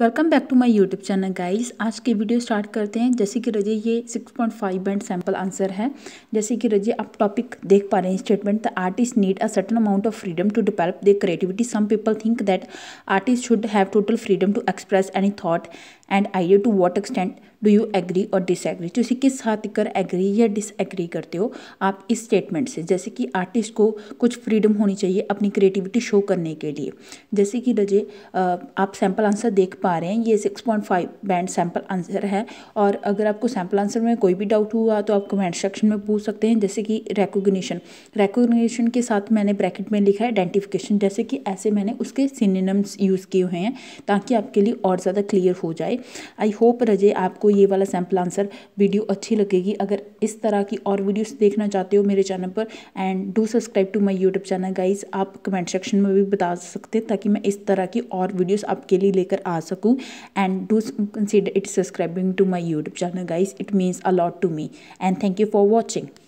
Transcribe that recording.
welcome back to my YouTube channel guys आज की video start करते हैं जैसे कि रजे ये 6.5 बैंड सैम्पल आंसर है जैसे कि रजे आप टॉपिक देख पा रहे हैं statement the artist need a certain amount of freedom to develop the creativity some people think that artist should have total freedom to express any thought and idea to what extent do you agree और disagree तुम किस साथ कर agree या disagree करते हो आप इस स्टेटमेंट से जैसे कि आर्टिस्ट को कुछ फ्रीडम होनी चाहिए अपनी क्रिएटिविटी शो करने के लिए जैसे कि रजे आप सैम्पल आंसर देख पा रहे हैं ये six point five band sample answer है और अगर आपको सैम्पल आंसर में कोई भी डाउट हुआ तो आप कमेंट सेक्शन में पूछ सकते हैं जैसे कि रेकोगनीशन रेकोगनीशन के साथ मैंने ब्रैकेट में लिखा है आइडेंटिफिकेशन जैसे कि ऐसे मैंने उसके सिनेम्स यूज़ किए हुए हैं ताकि आपके लिए और ज़्यादा क्लियर हो जाए आई होप रजे आपको ये वाला सैम्पल आंसर वीडियो अच्छी लगेगी अगर इस तरह की और वीडियोस देखना चाहते हो मेरे चैनल पर and do subscribe to my YouTube channel guys आप कमेंट सेक्शन में भी बता सकते हैं ताकि मैं इस तरह की और वीडियोस आपके लिए लेकर आ सकूं and do consider it subscribing to my YouTube channel guys it means a lot to me and thank you for watching